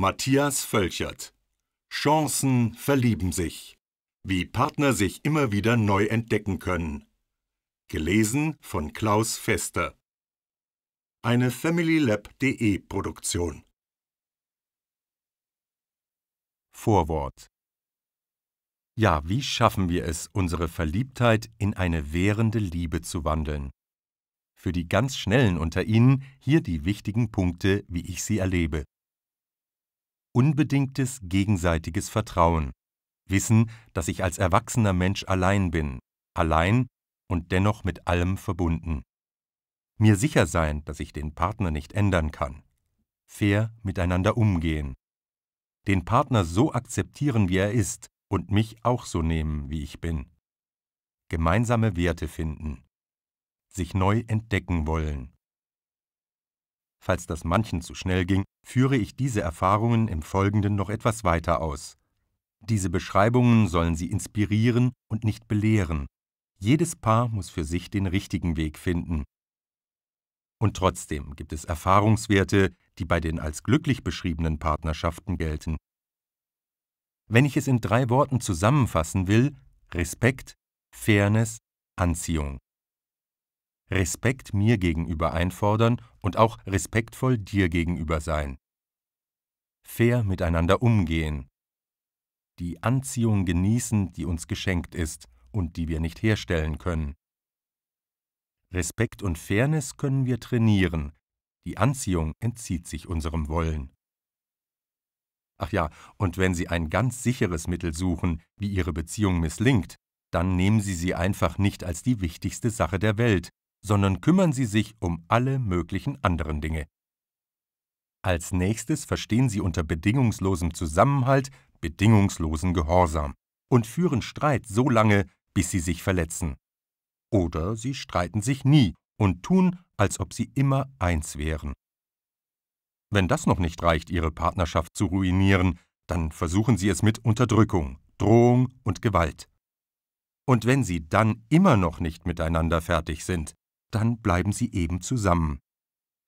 Matthias Völchert Chancen verlieben sich. Wie Partner sich immer wieder neu entdecken können. Gelesen von Klaus Fester. Eine FamilyLab.de Produktion. Vorwort Ja, wie schaffen wir es, unsere Verliebtheit in eine währende Liebe zu wandeln? Für die ganz Schnellen unter Ihnen hier die wichtigen Punkte, wie ich sie erlebe unbedingtes gegenseitiges Vertrauen, Wissen, dass ich als erwachsener Mensch allein bin, allein und dennoch mit allem verbunden. Mir sicher sein, dass ich den Partner nicht ändern kann. Fair miteinander umgehen. Den Partner so akzeptieren, wie er ist, und mich auch so nehmen, wie ich bin. Gemeinsame Werte finden. Sich neu entdecken wollen. Falls das manchen zu schnell ging, führe ich diese Erfahrungen im Folgenden noch etwas weiter aus. Diese Beschreibungen sollen Sie inspirieren und nicht belehren. Jedes Paar muss für sich den richtigen Weg finden. Und trotzdem gibt es Erfahrungswerte, die bei den als glücklich beschriebenen Partnerschaften gelten. Wenn ich es in drei Worten zusammenfassen will, Respekt, Fairness, Anziehung. Respekt mir gegenüber einfordern und auch respektvoll dir gegenüber sein. Fair miteinander umgehen. Die Anziehung genießen, die uns geschenkt ist und die wir nicht herstellen können. Respekt und Fairness können wir trainieren, die Anziehung entzieht sich unserem Wollen. Ach ja, und wenn Sie ein ganz sicheres Mittel suchen, wie Ihre Beziehung misslingt, dann nehmen Sie sie einfach nicht als die wichtigste Sache der Welt, sondern kümmern Sie sich um alle möglichen anderen Dinge. Als nächstes verstehen Sie unter bedingungslosem Zusammenhalt bedingungslosen Gehorsam und führen Streit so lange, bis Sie sich verletzen. Oder Sie streiten sich nie und tun, als ob Sie immer eins wären. Wenn das noch nicht reicht, Ihre Partnerschaft zu ruinieren, dann versuchen Sie es mit Unterdrückung, Drohung und Gewalt. Und wenn Sie dann immer noch nicht miteinander fertig sind, dann bleiben sie eben zusammen.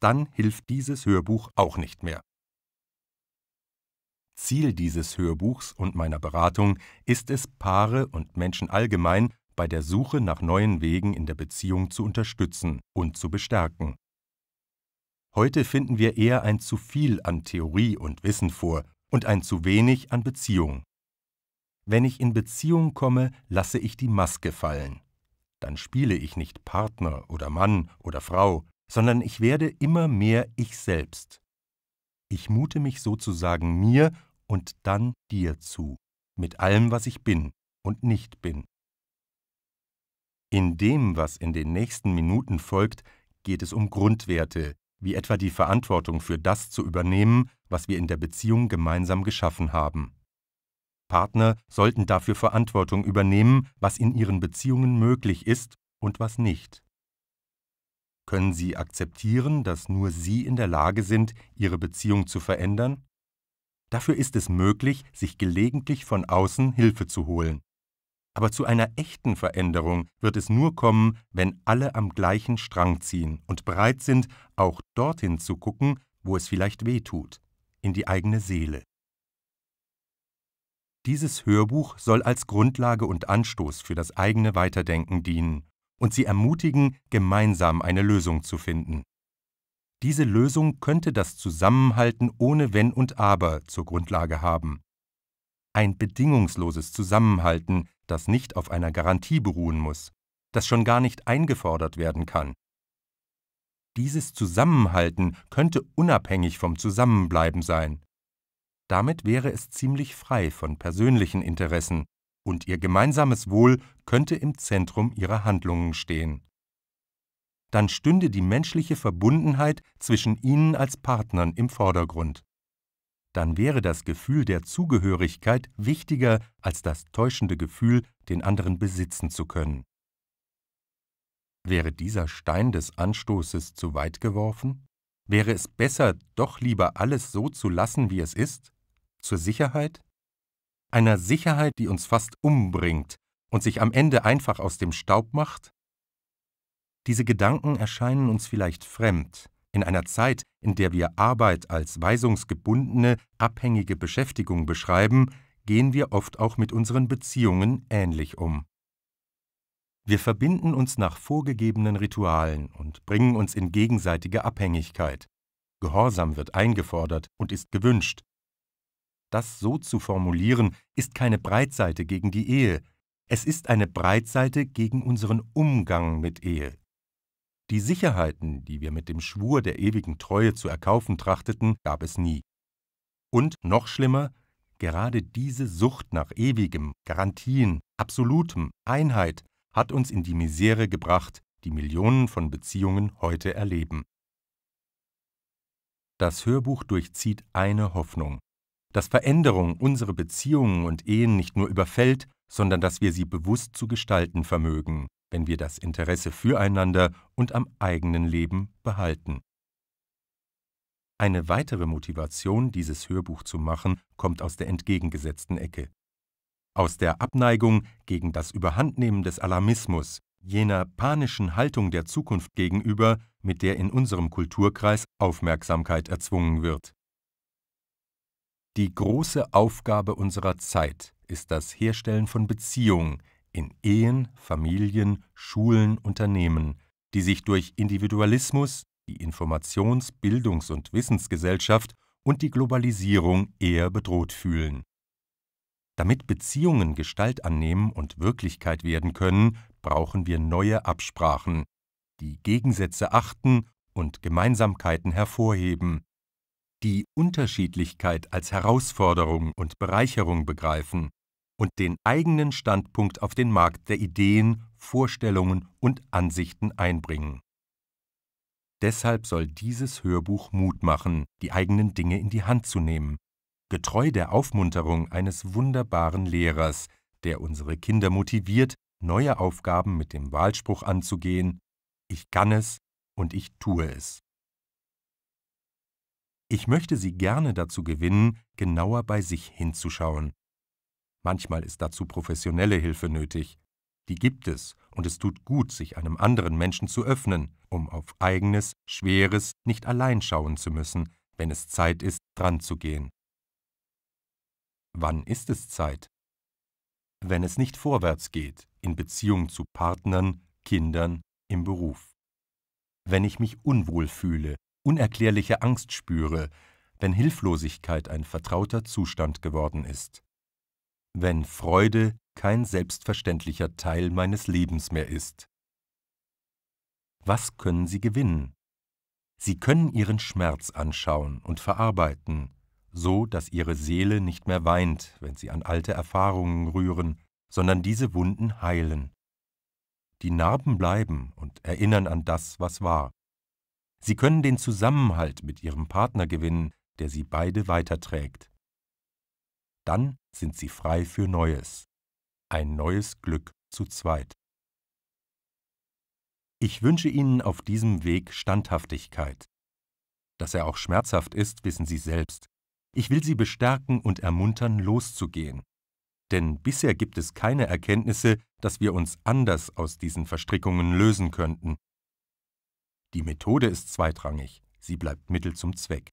Dann hilft dieses Hörbuch auch nicht mehr. Ziel dieses Hörbuchs und meiner Beratung ist es, Paare und Menschen allgemein bei der Suche nach neuen Wegen in der Beziehung zu unterstützen und zu bestärken. Heute finden wir eher ein zu viel an Theorie und Wissen vor und ein zu wenig an Beziehung. Wenn ich in Beziehung komme, lasse ich die Maske fallen dann spiele ich nicht Partner oder Mann oder Frau, sondern ich werde immer mehr ich selbst. Ich mute mich sozusagen mir und dann dir zu, mit allem, was ich bin und nicht bin. In dem, was in den nächsten Minuten folgt, geht es um Grundwerte, wie etwa die Verantwortung für das zu übernehmen, was wir in der Beziehung gemeinsam geschaffen haben. Partner sollten dafür Verantwortung übernehmen, was in ihren Beziehungen möglich ist und was nicht. Können Sie akzeptieren, dass nur Sie in der Lage sind, Ihre Beziehung zu verändern? Dafür ist es möglich, sich gelegentlich von außen Hilfe zu holen. Aber zu einer echten Veränderung wird es nur kommen, wenn alle am gleichen Strang ziehen und bereit sind, auch dorthin zu gucken, wo es vielleicht weh tut, in die eigene Seele. Dieses Hörbuch soll als Grundlage und Anstoß für das eigene Weiterdenken dienen und Sie ermutigen, gemeinsam eine Lösung zu finden. Diese Lösung könnte das Zusammenhalten ohne Wenn und Aber zur Grundlage haben. Ein bedingungsloses Zusammenhalten, das nicht auf einer Garantie beruhen muss, das schon gar nicht eingefordert werden kann. Dieses Zusammenhalten könnte unabhängig vom Zusammenbleiben sein. Damit wäre es ziemlich frei von persönlichen Interessen, und ihr gemeinsames Wohl könnte im Zentrum ihrer Handlungen stehen. Dann stünde die menschliche Verbundenheit zwischen ihnen als Partnern im Vordergrund. Dann wäre das Gefühl der Zugehörigkeit wichtiger als das täuschende Gefühl, den anderen besitzen zu können. Wäre dieser Stein des Anstoßes zu weit geworfen? Wäre es besser, doch lieber alles so zu lassen, wie es ist? zur Sicherheit? Einer Sicherheit, die uns fast umbringt und sich am Ende einfach aus dem Staub macht? Diese Gedanken erscheinen uns vielleicht fremd, in einer Zeit, in der wir Arbeit als weisungsgebundene, abhängige Beschäftigung beschreiben, gehen wir oft auch mit unseren Beziehungen ähnlich um. Wir verbinden uns nach vorgegebenen Ritualen und bringen uns in gegenseitige Abhängigkeit. Gehorsam wird eingefordert und ist gewünscht, das so zu formulieren, ist keine Breitseite gegen die Ehe, es ist eine Breitseite gegen unseren Umgang mit Ehe. Die Sicherheiten, die wir mit dem Schwur der ewigen Treue zu erkaufen trachteten, gab es nie. Und noch schlimmer, gerade diese Sucht nach ewigem, Garantien, absolutem, Einheit hat uns in die Misere gebracht, die Millionen von Beziehungen heute erleben. Das Hörbuch durchzieht eine Hoffnung dass Veränderung unsere Beziehungen und Ehen nicht nur überfällt, sondern dass wir sie bewusst zu gestalten vermögen, wenn wir das Interesse füreinander und am eigenen Leben behalten. Eine weitere Motivation, dieses Hörbuch zu machen, kommt aus der entgegengesetzten Ecke. Aus der Abneigung gegen das Überhandnehmen des Alarmismus, jener panischen Haltung der Zukunft gegenüber, mit der in unserem Kulturkreis Aufmerksamkeit erzwungen wird. Die große Aufgabe unserer Zeit ist das Herstellen von Beziehungen in Ehen, Familien, Schulen, Unternehmen, die sich durch Individualismus, die Informations-, Bildungs- und Wissensgesellschaft und die Globalisierung eher bedroht fühlen. Damit Beziehungen Gestalt annehmen und Wirklichkeit werden können, brauchen wir neue Absprachen, die Gegensätze achten und Gemeinsamkeiten hervorheben, die Unterschiedlichkeit als Herausforderung und Bereicherung begreifen und den eigenen Standpunkt auf den Markt der Ideen, Vorstellungen und Ansichten einbringen. Deshalb soll dieses Hörbuch Mut machen, die eigenen Dinge in die Hand zu nehmen, getreu der Aufmunterung eines wunderbaren Lehrers, der unsere Kinder motiviert, neue Aufgaben mit dem Wahlspruch anzugehen Ich kann es und ich tue es. Ich möchte Sie gerne dazu gewinnen, genauer bei sich hinzuschauen. Manchmal ist dazu professionelle Hilfe nötig. Die gibt es und es tut gut, sich einem anderen Menschen zu öffnen, um auf eigenes, schweres nicht allein schauen zu müssen, wenn es Zeit ist, dran zu gehen. Wann ist es Zeit? Wenn es nicht vorwärts geht, in Beziehung zu Partnern, Kindern, im Beruf. Wenn ich mich unwohl fühle, unerklärliche Angst spüre, wenn Hilflosigkeit ein vertrauter Zustand geworden ist. Wenn Freude kein selbstverständlicher Teil meines Lebens mehr ist. Was können Sie gewinnen? Sie können Ihren Schmerz anschauen und verarbeiten, so dass Ihre Seele nicht mehr weint, wenn Sie an alte Erfahrungen rühren, sondern diese Wunden heilen. Die Narben bleiben und erinnern an das, was war. Sie können den Zusammenhalt mit ihrem Partner gewinnen, der sie beide weiterträgt. Dann sind sie frei für Neues. Ein neues Glück zu zweit. Ich wünsche Ihnen auf diesem Weg Standhaftigkeit. Dass er auch schmerzhaft ist, wissen Sie selbst. Ich will Sie bestärken und ermuntern, loszugehen. Denn bisher gibt es keine Erkenntnisse, dass wir uns anders aus diesen Verstrickungen lösen könnten. Die Methode ist zweitrangig, sie bleibt Mittel zum Zweck.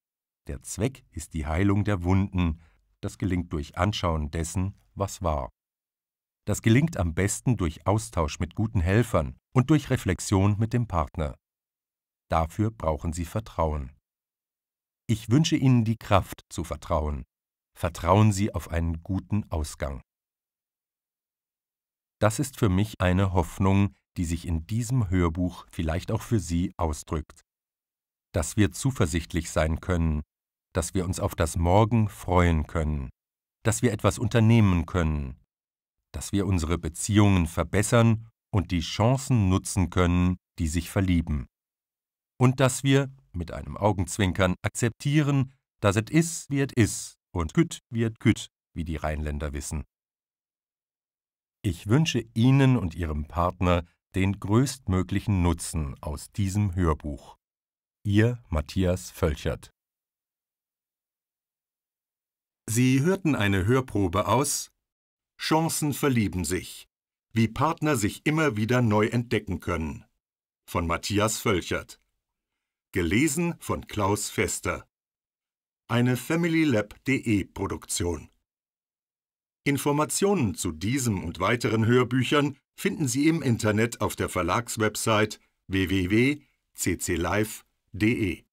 Der Zweck ist die Heilung der Wunden, das gelingt durch Anschauen dessen, was war. Das gelingt am besten durch Austausch mit guten Helfern und durch Reflexion mit dem Partner. Dafür brauchen Sie Vertrauen. Ich wünsche Ihnen die Kraft zu vertrauen. Vertrauen Sie auf einen guten Ausgang. Das ist für mich eine Hoffnung, die sich in diesem Hörbuch vielleicht auch für Sie ausdrückt. Dass wir zuversichtlich sein können, dass wir uns auf das Morgen freuen können, dass wir etwas unternehmen können, dass wir unsere Beziehungen verbessern und die Chancen nutzen können, die sich verlieben. Und dass wir, mit einem Augenzwinkern, akzeptieren, dass es ist, wie es ist und küt, wie es küt, wie die Rheinländer wissen. Ich wünsche Ihnen und Ihrem Partner den größtmöglichen Nutzen aus diesem Hörbuch. Ihr Matthias Völchert. Sie hörten eine Hörprobe aus Chancen verlieben sich, wie Partner sich immer wieder neu entdecken können von Matthias Völchert. Gelesen von Klaus Fester. Eine FamilyLab.de Produktion. Informationen zu diesem und weiteren Hörbüchern finden Sie im Internet auf der Verlagswebsite www.cclive.de